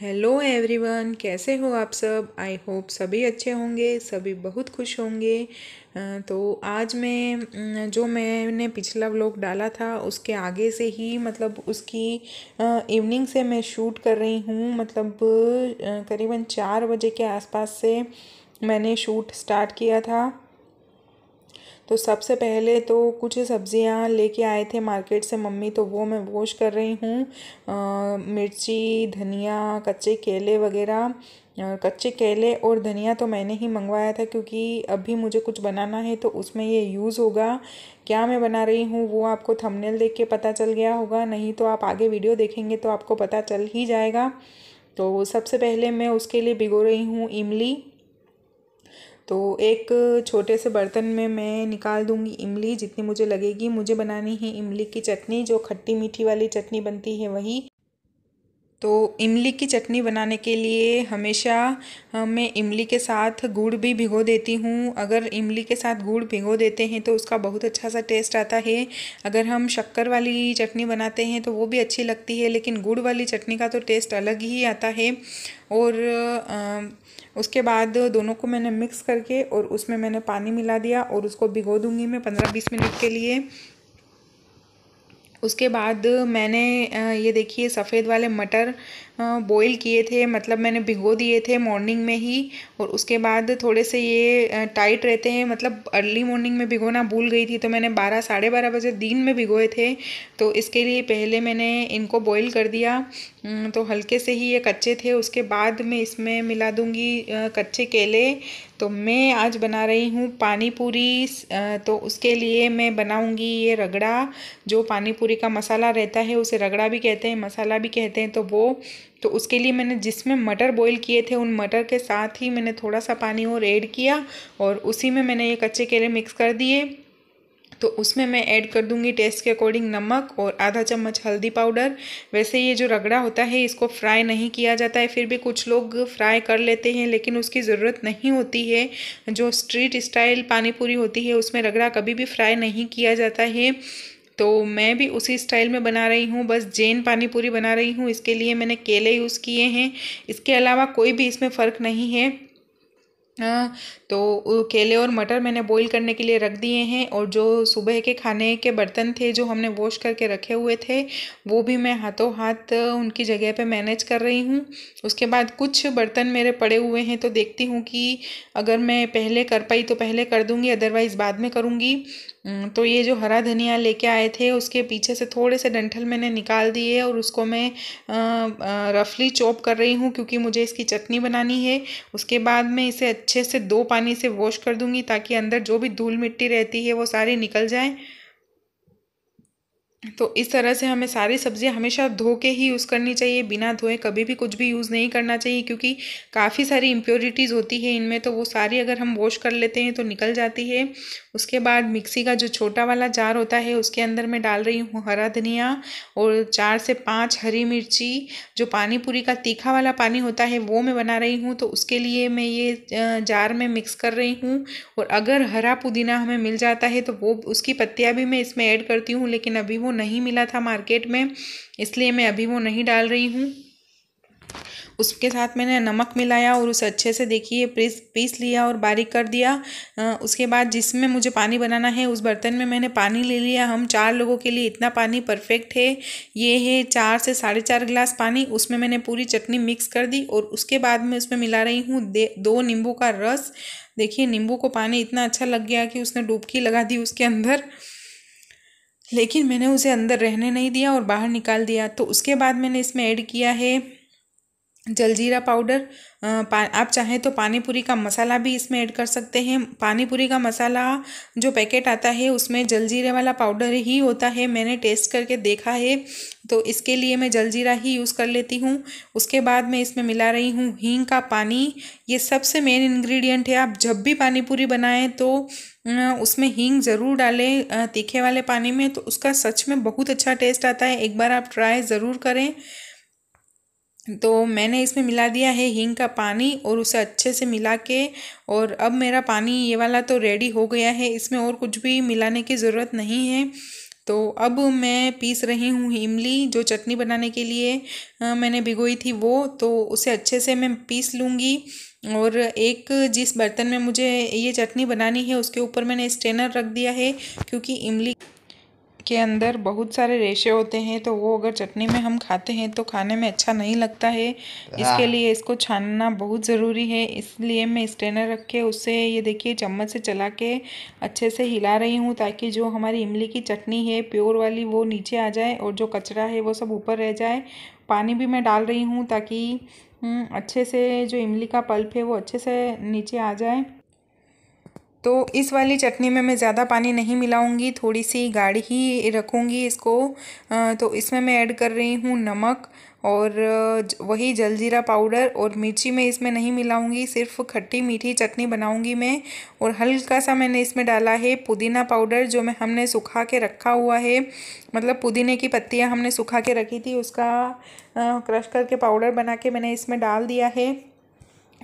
Hello everyone कैसे हो आप सब आई होप सभी अच्छे होंगे सभी बहुत खुश होंगे तो आज मैं जो मैंने पिछला व्लॉग डाला था उसके आगे से ही मतलब उसकी इवनिंग से मैं शूट कर रही हूँ मतलब करीबन चार बजे के आसपास से मैंने शूट स्टार्ट किया था तो सबसे पहले तो कुछ सब्ज़ियाँ लेके आए थे मार्केट से मम्मी तो वो मैं वॉश कर रही हूँ मिर्ची धनिया कच्चे केले वगैरह कच्चे केले और धनिया तो मैंने ही मंगवाया था क्योंकि अभी मुझे कुछ बनाना है तो उसमें ये यूज़ होगा क्या मैं बना रही हूँ वो आपको थंबनेल देख के पता चल गया होगा नहीं तो आप आगे वीडियो देखेंगे तो आपको पता चल ही जाएगा तो सबसे पहले मैं उसके लिए भिगो रही हूँ इमली तो एक छोटे से बर्तन में मैं निकाल दूँगी इमली जितनी मुझे लगेगी मुझे बनानी है इमली की चटनी जो खट्टी मीठी वाली चटनी बनती है वही तो इमली की चटनी बनाने के लिए हमेशा मैं इमली के साथ गुड़ भी भिगो देती हूँ अगर इमली के साथ गुड़ भिगो देते हैं तो उसका बहुत अच्छा सा टेस्ट आता है अगर हम शक्कर वाली चटनी बनाते हैं तो वो भी अच्छी लगती है लेकिन गुड़ वाली चटनी का तो टेस्ट अलग ही आता है और उसके बाद दोनों को मैंने मिक्स करके और उसमें मैंने पानी मिला दिया और उसको भिगो दूँगी मैं पंद्रह बीस मिनट के लिए उसके बाद मैंने ये देखिए सफ़ेद वाले मटर बॉईल किए थे मतलब मैंने भिगो दिए थे मॉर्निंग में ही और उसके बाद थोड़े से ये टाइट रहते हैं मतलब अर्ली मॉर्निंग में भिगोना भूल गई थी तो मैंने बारह साढ़े बारह बजे दिन में भिगोए थे तो इसके लिए पहले मैंने इनको बॉईल कर दिया तो हल्के से ही ये कच्चे थे उसके बाद मैं इसमें मिला दूँगी कच्चे केले तो मैं आज बना रही हूँ पानीपूरी तो उसके लिए मैं बनाऊँगी ये रगड़ा जो पानीपूरी का मसाला रहता है उसे रगड़ा भी कहते हैं मसाला भी कहते हैं तो वो तो उसके लिए मैंने जिसमें मटर बॉईल किए थे उन मटर के साथ ही मैंने थोड़ा सा पानी और ऐड किया और उसी में मैंने ये कच्चे केले मिक्स कर दिए तो उसमें मैं ऐड कर दूंगी टेस्ट के अकॉर्डिंग नमक और आधा चम्मच हल्दी पाउडर वैसे ये जो रगड़ा होता है इसको फ्राई नहीं किया जाता है फिर भी कुछ लोग फ्राई कर लेते हैं लेकिन उसकी ज़रूरत नहीं होती है जो स्ट्रीट स्टाइल पानीपुरी होती है उसमें रगड़ा कभी भी फ्राई नहीं किया जाता है तो मैं भी उसी स्टाइल में बना रही हूँ बस जैन पानी पूरी बना रही हूँ इसके लिए मैंने केले यूज़ किए हैं इसके अलावा कोई भी इसमें फ़र्क नहीं है तो केले और मटर मैंने बॉईल करने के लिए रख दिए हैं और जो सुबह के खाने के बर्तन थे जो हमने वॉश करके रखे हुए थे वो भी मैं हाथों हाथ उनकी जगह पे मैनेज कर रही हूँ उसके बाद कुछ बर्तन मेरे पड़े हुए हैं तो देखती हूँ कि अगर मैं पहले कर पाई तो पहले कर दूँगी अदरवाइज़ बाद में करूँगी हम्म, तो ये जो हरा धनिया लेके आए थे उसके पीछे से थोड़े से डंठल मैंने निकाल दिए और उसको मैं रफली चॉप कर रही हूँ क्योंकि मुझे इसकी चटनी बनानी है उसके बाद मैं इसे अच्छे से दो पानी से वॉश कर दूँगी ताकि अंदर जो भी धूल मिट्टी रहती है वो सारी निकल जाए तो इस तरह से हमें सारी सब्ज़ियां हमेशा धो के ही यूज़ करनी चाहिए बिना धोए कभी भी कुछ भी यूज़ नहीं करना चाहिए क्योंकि काफ़ी सारी इम्प्योरिटीज़ होती है इनमें तो वो सारी अगर हम वॉश कर लेते हैं तो निकल जाती है उसके बाद मिक्सी का जो छोटा वाला जार होता है उसके अंदर मैं डाल रही हूँ हरा धनिया और चार से पाँच हरी मिर्ची जो पानीपुरी का तीखा वाला पानी होता है वो मैं बना रही हूँ तो उसके लिए मैं ये जार में मिक्स कर रही हूँ और अगर हरा पुदीना हमें मिल जाता है तो वो उसकी पत्तियाँ भी मैं इसमें ऐड करती हूँ लेकिन अभी वो नहीं मिला था मार्केट में इसलिए मैं अभी वो नहीं डाल रही हूँ उसके साथ मैंने नमक मिलाया और उसे अच्छे से देखिए पीस पीस लिया और बारीक कर दिया उसके बाद जिसमें मुझे पानी बनाना है उस बर्तन में मैंने पानी ले लिया हम चार लोगों के लिए इतना पानी परफेक्ट है ये है चार से साढ़े चार गिलास पानी उसमें मैंने पूरी चटनी मिक्स कर दी और उसके बाद मैं उसमें मिला रही हूँ दो नींबू का रस देखिए नींबू को पानी इतना अच्छा लग गया कि उसने डुबकी लगा दी उसके अंदर लेकिन मैंने उसे अंदर रहने नहीं दिया और बाहर निकाल दिया तो उसके बाद मैंने इसमें ऐड किया है जलजीरा पाउडर आप चाहें तो पानी पूरी का मसाला भी इसमें ऐड कर सकते हैं पानी पूरी का मसाला जो पैकेट आता है उसमें जलजीरे वाला पाउडर ही होता है मैंने टेस्ट करके देखा है तो इसके लिए मैं जलजीरा ही यूज़ कर लेती हूँ उसके बाद मैं इसमें मिला रही हूँ हींग का पानी ये सबसे मेन इन्ग्रीडियंट है आप जब भी पानी पूरी बनाएं तो उसमें हींग ज़रूर डालें तीखे वाले पानी में तो उसका सच में बहुत अच्छा टेस्ट आता है एक बार आप ट्राई ज़रूर करें तो मैंने इसमें मिला दिया है हींग का पानी और उसे अच्छे से मिला के और अब मेरा पानी ये वाला तो रेडी हो गया है इसमें और कुछ भी मिलाने की ज़रूरत नहीं है तो अब मैं पीस रही हूँ इमली जो चटनी बनाने के लिए आ, मैंने भिगोई थी वो तो उसे अच्छे से मैं पीस लूँगी और एक जिस बर्तन में मुझे ये चटनी बनानी है उसके ऊपर मैंने स्ट्रेनर रख दिया है क्योंकि इमली के अंदर बहुत सारे रेशे होते हैं तो वो अगर चटनी में हम खाते हैं तो खाने में अच्छा नहीं लगता है इसके हाँ। लिए इसको छानना बहुत ज़रूरी है इसलिए मैं स्ट्रेनर रख के उससे ये देखिए चम्मच से चला के अच्छे से हिला रही हूँ ताकि जो हमारी इमली की चटनी है प्योर वाली वो नीचे आ जाए और जो कचरा है वो सब ऊपर रह जाए पानी भी मैं डाल रही हूँ ताकि हम्म, अच्छे से जो इमली का पल्प है वो अच्छे से नीचे आ जाए तो इस वाली चटनी में मैं ज़्यादा पानी नहीं मिलाऊंगी थोड़ी सी गाढ़ी ही रखूँगी इसको तो इसमें मैं ऐड कर रही हूँ नमक और वही जलजीरा पाउडर और मिर्ची मैं इसमें नहीं मिलाऊंगी सिर्फ खट्टी मीठी चटनी बनाऊंगी मैं और हल्का सा मैंने इसमें डाला है पुदीना पाउडर जो मैं हमने सुखा के रखा हुआ है मतलब पुदीने की पत्तियाँ हमने सुखा के रखी थी उसका क्रश करके पाउडर बना के मैंने इसमें डाल दिया है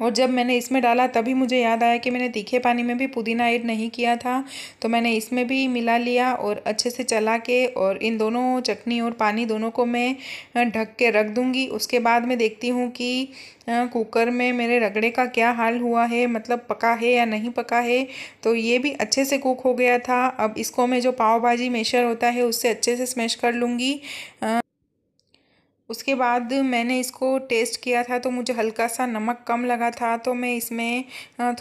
और जब मैंने इसमें डाला तभी मुझे याद आया कि मैंने तीखे पानी में भी पुदीना ऐड नहीं किया था तो मैंने इसमें भी मिला लिया और अच्छे से चला के और इन दोनों चटनी और पानी दोनों को मैं ढक के रख दूँगी उसके बाद मैं देखती हूँ कि कुकर में मेरे रगड़े का क्या हाल हुआ है मतलब पका है या नहीं पका है तो ये भी अच्छे से कुक हो गया था अब इसको मैं जो पाव भाजी मेशर होता है उससे अच्छे से स्मैश कर लूँगी उसके बाद मैंने इसको टेस्ट किया था तो मुझे हल्का सा नमक कम लगा था तो मैं इसमें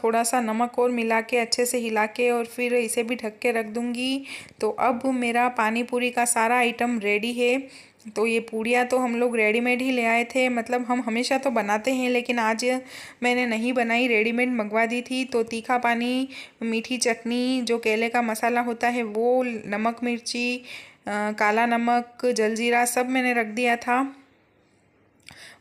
थोड़ा सा नमक और मिला के अच्छे से हिला के और फिर इसे भी ढक के रख दूँगी तो अब मेरा पानी पूरी का सारा आइटम रेडी है तो ये पूड़ियाँ तो हम लोग रेडीमेड ही ले आए थे मतलब हम हमेशा तो बनाते हैं लेकिन आज मैंने नहीं बनाई रेडीमेड मंगवा दी थी तो तीखा पानी मीठी चटनी जो केले का मसाला होता है वो नमक मिर्ची काला नमक जलजीरा सब मैंने रख दिया था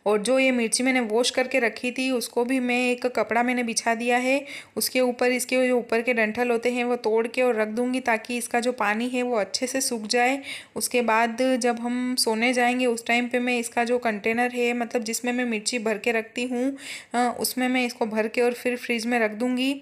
और जो ये मिर्ची मैंने वॉश करके रखी थी उसको भी मैं एक कपड़ा मैंने बिछा दिया है उसके ऊपर इसके जो ऊपर के डंठल होते हैं वो तोड़ के और रख दूँगी ताकि इसका जो पानी है वो अच्छे से सूख जाए उसके बाद जब हम सोने जाएंगे उस टाइम पे मैं इसका जो कंटेनर है मतलब जिसमें मैं मिर्ची भर के रखती हूँ उसमें मैं इसको भर के और फिर फ्रिज में रख दूँगी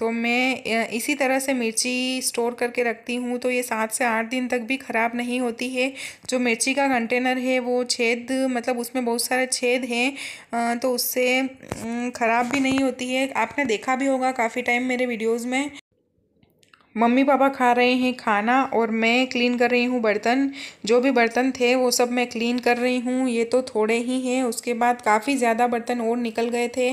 तो मैं इसी तरह से मिर्ची स्टोर करके रखती हूँ तो ये सात से आठ दिन तक भी ख़राब नहीं होती है जो मिर्ची का कंटेनर है वो छेद मतलब उसमें बहुत सारे सारे छेद हैं तो उससे ख़राब भी नहीं होती है आपने देखा भी होगा काफ़ी टाइम मेरे वीडियोज़ में मम्मी पापा खा रहे हैं खाना और मैं क्लीन कर रही हूँ बर्तन जो भी बर्तन थे वो सब मैं क्लीन कर रही हूँ ये तो थोड़े ही हैं उसके बाद काफ़ी ज़्यादा बर्तन और निकल गए थे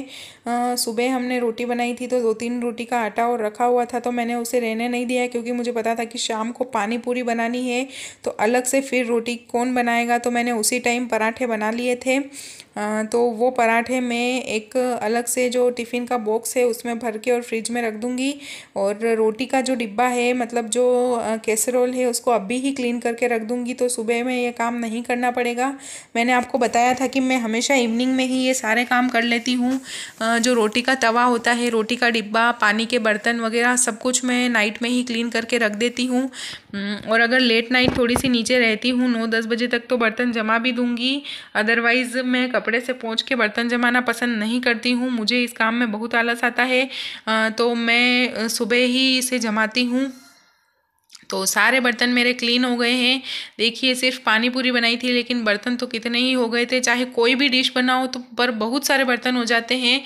सुबह हमने रोटी बनाई थी तो दो तीन रोटी का आटा और रखा हुआ था तो मैंने उसे रहने नहीं दिया क्योंकि मुझे पता था कि शाम को पानी पूरी बनानी है तो अलग से फिर रोटी कौन बनाएगा तो मैंने उसी टाइम पराठे बना लिए थे आ, तो वो पराठे मैं एक अलग से जो टिफ़िन का बॉक्स है उसमें भर के और फ्रिज में रख दूँगी और रोटी का जो डिब्बा है मतलब जो कैसरोल है उसको अभी ही क्लीन करके रख दूँगी तो सुबह में ये काम नहीं करना पड़ेगा मैंने आपको बताया था कि मैं हमेशा इवनिंग में ही ये सारे काम कर लेती हूँ जो रोटी का तवा होता है रोटी का डिब्बा पानी के बर्तन वगैरह सब कुछ मैं नाइट में ही क्लीन करके रख देती हूँ और अगर लेट नाइट थोड़ी सी नीचे रहती हूँ नौ दस बजे तक तो बर्तन जमा भी दूँगी अदरवाइज़ मैं कपड़े से पहुँच के बर्तन जमाना पसंद नहीं करती हूँ मुझे इस काम में बहुत आलस आता है तो मैं सुबह ही इसे जमाती करती हूँ तो सारे बर्तन मेरे क्लीन हो गए हैं देखिए सिर्फ पानी पूरी बनाई थी लेकिन बर्तन तो कितने ही हो गए थे चाहे कोई भी डिश बनाओ तो पर बहुत सारे बर्तन हो जाते हैं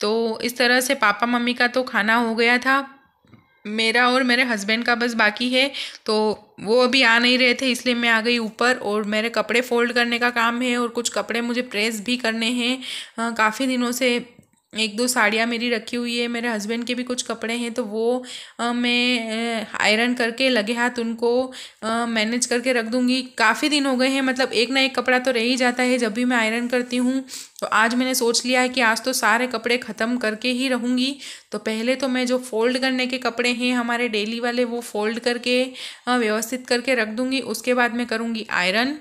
तो इस तरह से पापा मम्मी का तो खाना हो गया था मेरा और मेरे हस्बैंड का बस बाकी है तो वो अभी आ नहीं रहे थे इसलिए मैं आ गई ऊपर और मेरे कपड़े फोल्ड करने का काम है और कुछ कपड़े मुझे प्रेस भी करने हैं काफ़ी दिनों से एक दो साड़ियाँ मेरी रखी हुई है मेरे हस्बैंड के भी कुछ कपड़े हैं तो वो आ, मैं आयरन करके लगे हाथ उनको मैनेज करके रख दूँगी काफ़ी दिन हो गए हैं मतलब एक ना एक कपड़ा तो रह ही जाता है जब भी मैं आयरन करती हूँ तो आज मैंने सोच लिया है कि आज तो सारे कपड़े ख़त्म करके ही रहूँगी तो पहले तो मैं जो फ़ोल्ड करने के कपड़े हैं हमारे डेली वाले वो फ़ोल्ड करके व्यवस्थित करके रख दूँगी उसके बाद मैं करूँगी आयरन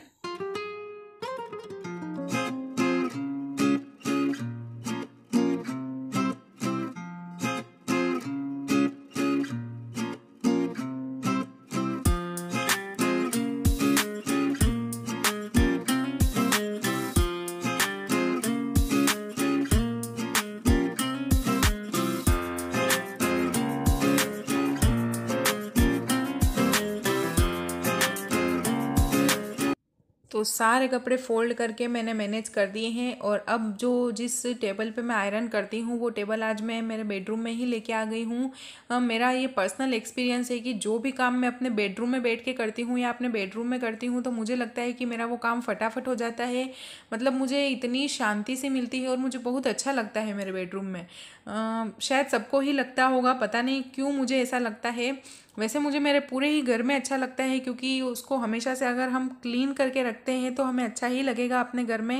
तो सारे कपड़े फोल्ड करके मैंने मैनेज कर दिए हैं और अब जो जिस टेबल पे मैं आयरन करती हूँ वो टेबल आज मैं मेरे बेडरूम में ही लेके आ गई हूँ मेरा ये पर्सनल एक्सपीरियंस है कि जो भी काम मैं अपने बेडरूम में बैठ के करती हूँ या अपने बेडरूम में करती हूँ तो मुझे लगता है कि मेरा वो काम फटाफट हो जाता है मतलब मुझे इतनी शांति से मिलती है और मुझे बहुत अच्छा लगता है मेरे बेडरूम में आ, शायद सबको ही लगता होगा पता नहीं क्यों मुझे ऐसा लगता है वैसे मुझे मेरे पूरे ही घर में अच्छा लगता है क्योंकि उसको हमेशा से अगर हम क्लीन करके रखते हैं तो हमें अच्छा ही लगेगा अपने घर में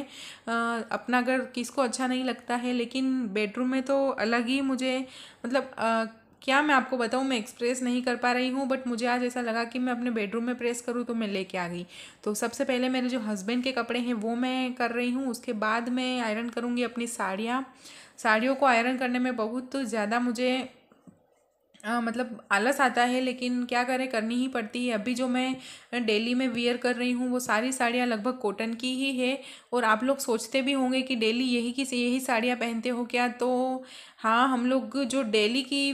आ, अपना घर किसको अच्छा नहीं लगता है लेकिन बेडरूम में तो अलग ही मुझे मतलब आ, क्या मैं आपको बताऊँ मैं एक्सप्रेस नहीं कर पा रही हूँ बट मुझे आज ऐसा लगा कि मैं अपने बेडरूम में प्रेस करूँ तो मैं लेके आ गई तो सबसे पहले मेरे जो हस्बैंड के कपड़े हैं वो मैं कर रही हूँ उसके बाद मैं आयरन करूँगी अपनी साड़ियाँ साड़ियों को आयरन करने में बहुत ज़्यादा मुझे मतलब आलस आता है लेकिन क्या करें करनी ही पड़ती है अभी जो मैं डेली में वियर कर रही हूँ वो सारी साड़ियाँ लगभग कॉटन की ही है और आप लोग सोचते भी होंगे कि डेली यही की यही साड़ियाँ पहनते हो क्या तो हाँ हम लोग जो डेली की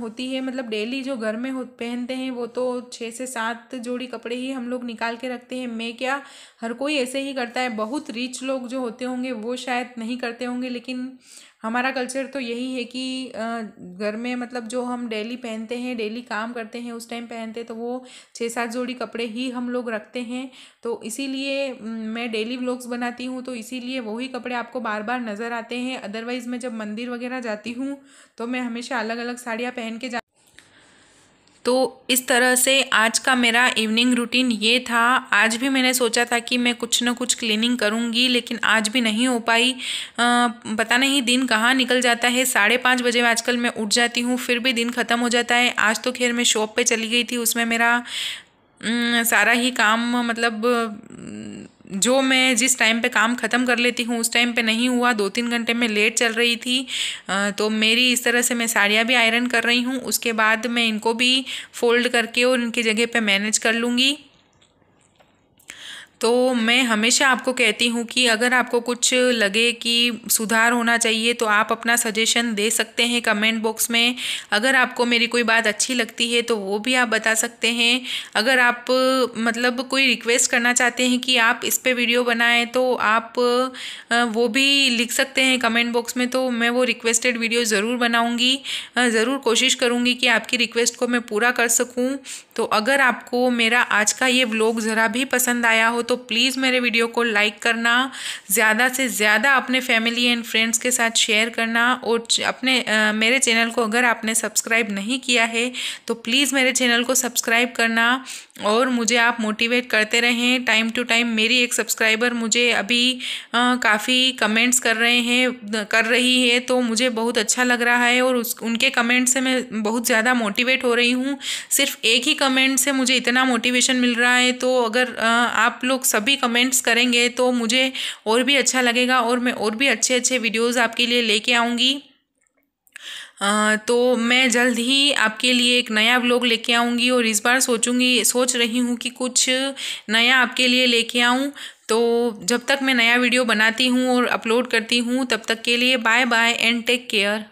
होती है मतलब डेली जो घर में हो पहनते हैं वो तो छः से सात जोड़ी कपड़े ही हम लोग निकाल के रखते हैं मैं क्या हर कोई ऐसे ही करता है बहुत रिच लोग जो होते होंगे वो शायद नहीं करते होंगे लेकिन हमारा कल्चर तो यही है कि घर में मतलब जो हम डेली पहनते हैं डेली काम करते हैं उस टाइम पहनते तो वो छः सात जोड़ी कपड़े ही हम लोग रखते हैं तो इसीलिए मैं डेली व्लॉग्स बनाती हूँ तो इसीलिए वही कपड़े आपको बार बार नज़र आते हैं अदरवाइज़ मैं जब मंदिर वगैरह जाती हूँ तो मैं हमेशा अलग अलग साड़ियाँ पहन के जा तो इस तरह से आज का मेरा इवनिंग रूटीन ये था आज भी मैंने सोचा था कि मैं कुछ ना कुछ क्लीनिंग करूँगी लेकिन आज भी नहीं हो पाई पता नहीं दिन कहाँ निकल जाता है साढ़े पाँच बजे आजकल मैं उठ जाती हूँ फिर भी दिन ख़त्म हो जाता है आज तो खैर मैं शॉप पे चली गई थी उसमें मेरा सारा ही काम मतलब जो मैं जिस टाइम पे काम ख़त्म कर लेती हूँ उस टाइम पे नहीं हुआ दो तीन घंटे में लेट चल रही थी तो मेरी इस तरह से मैं साड़ियाँ भी आयरन कर रही हूँ उसके बाद मैं इनको भी फोल्ड करके और इनकी जगह पे मैनेज कर लूँगी तो मैं हमेशा आपको कहती हूँ कि अगर आपको कुछ लगे कि सुधार होना चाहिए तो आप अपना सजेशन दे सकते हैं कमेंट बॉक्स में अगर आपको मेरी कोई बात अच्छी लगती है तो वो भी आप बता सकते हैं अगर आप मतलब कोई रिक्वेस्ट करना चाहते हैं कि आप इस पर वीडियो बनाएं तो आप वो भी लिख सकते हैं कमेंट बॉक्स में तो मैं वो रिक्वेस्टेड वीडियो ज़रूर बनाऊँगी ज़रूर कोशिश करूँगी कि आपकी रिक्वेस्ट को मैं पूरा कर सकूँ तो अगर आपको मेरा आज का ये ब्लॉग ज़रा भी पसंद आया हो तो प्लीज़ मेरे वीडियो को लाइक करना ज़्यादा से ज़्यादा अपने फैमिली एंड फ्रेंड्स के साथ शेयर करना और अपने आ, मेरे चैनल को अगर आपने सब्सक्राइब नहीं किया है तो प्लीज़ मेरे चैनल को सब्सक्राइब करना और मुझे आप मोटिवेट करते रहें टाइम टू टाइम मेरी एक सब्सक्राइबर मुझे अभी काफ़ी कमेंट्स कर रहे हैं कर रही है तो मुझे बहुत अच्छा लग रहा है और उस उनके कमेंट से मैं बहुत ज़्यादा मोटिवेट हो रही हूँ सिर्फ एक ही कमेंट से मुझे इतना मोटिवेशन मिल रहा है तो अगर आ, आप लोग लोग सभी कमेंट्स करेंगे तो मुझे और भी अच्छा लगेगा और मैं और भी अच्छे अच्छे वीडियोज़ आपके लिए लेके आऊँगी तो मैं जल्द ही आपके लिए एक नया ब्लॉग लेके आऊँगी और इस बार सोचूंगी सोच रही हूँ कि कुछ नया आपके लिए लेके आऊँ तो जब तक मैं नया वीडियो बनाती हूँ और अपलोड करती हूँ तब तक के लिए bye bye and take care